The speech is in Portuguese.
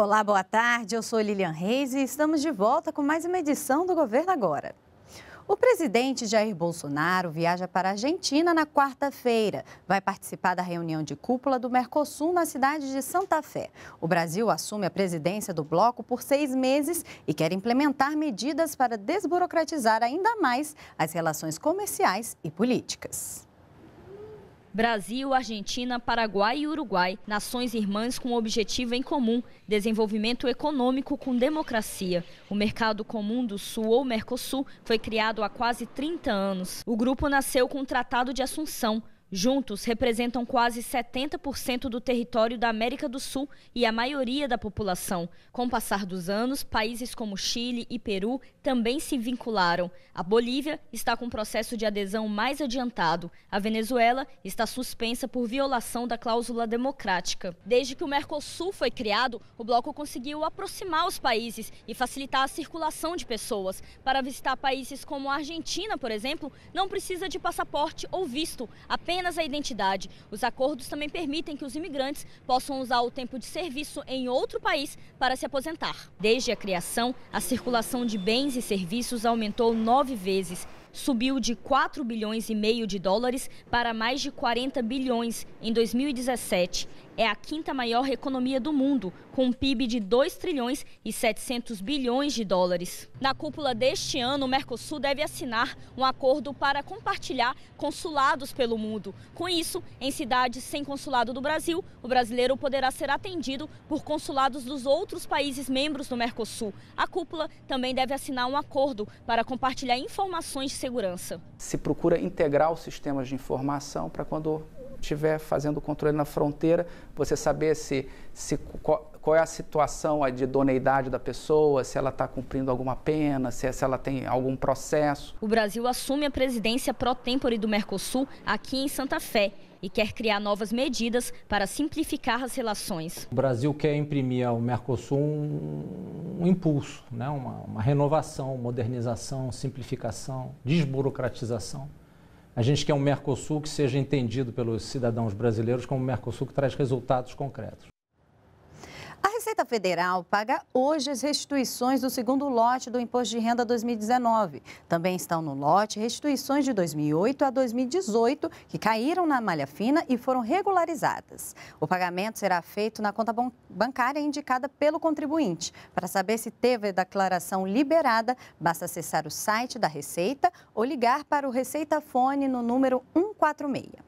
Olá, boa tarde. Eu sou Lilian Reis e estamos de volta com mais uma edição do Governo Agora. O presidente Jair Bolsonaro viaja para a Argentina na quarta-feira. Vai participar da reunião de cúpula do Mercosul na cidade de Santa Fé. O Brasil assume a presidência do bloco por seis meses e quer implementar medidas para desburocratizar ainda mais as relações comerciais e políticas. Brasil, Argentina, Paraguai e Uruguai, nações irmãs com objetivo em comum: desenvolvimento econômico com democracia. O Mercado Comum do Sul, ou Mercosul, foi criado há quase 30 anos. O grupo nasceu com o Tratado de Assunção. Juntos representam quase 70% do território da América do Sul e a maioria da população. Com o passar dos anos, países como Chile e Peru também se vincularam. A Bolívia está com o processo de adesão mais adiantado. A Venezuela está suspensa por violação da cláusula democrática. Desde que o Mercosul foi criado, o bloco conseguiu aproximar os países e facilitar a circulação de pessoas. Para visitar países como a Argentina, por exemplo, não precisa de passaporte ou visto, apenas apenas a identidade. Os acordos também permitem que os imigrantes possam usar o tempo de serviço em outro país para se aposentar. Desde a criação, a circulação de bens e serviços aumentou nove vezes subiu de 4 bilhões e meio de dólares para mais de 40 bilhões em 2017 é a quinta maior economia do mundo, com um PIB de 2 trilhões e 700 bilhões de dólares. Na cúpula deste ano, o Mercosul deve assinar um acordo para compartilhar consulados pelo mundo. Com isso, em cidades sem consulado do Brasil, o brasileiro poderá ser atendido por consulados dos outros países membros do Mercosul. A cúpula também deve assinar um acordo para compartilhar informações de segurança. Se procura integrar os sistemas de informação para quando estiver fazendo o controle na fronteira, você saber se, se qual, qual é a situação de idoneidade da pessoa, se ela está cumprindo alguma pena, se, se, ela tem algum processo. O Brasil assume a presidência pró-tempore do Mercosul aqui em Santa Fé e quer criar novas medidas para simplificar as relações. O Brasil quer imprimir ao Mercosul um, um impulso, né? uma, uma renovação, modernização, simplificação, desburocratização. A gente quer um Mercosul que seja entendido pelos cidadãos brasileiros como um Mercosul que traz resultados concretos. Receita Federal paga hoje as restituições do segundo lote do Imposto de Renda 2019. Também estão no lote restituições de 2008 a 2018 que caíram na malha fina e foram regularizadas. O pagamento será feito na conta bancária indicada pelo contribuinte. Para saber se teve a declaração liberada, basta acessar o site da Receita ou ligar para o Receita Fone no número 146.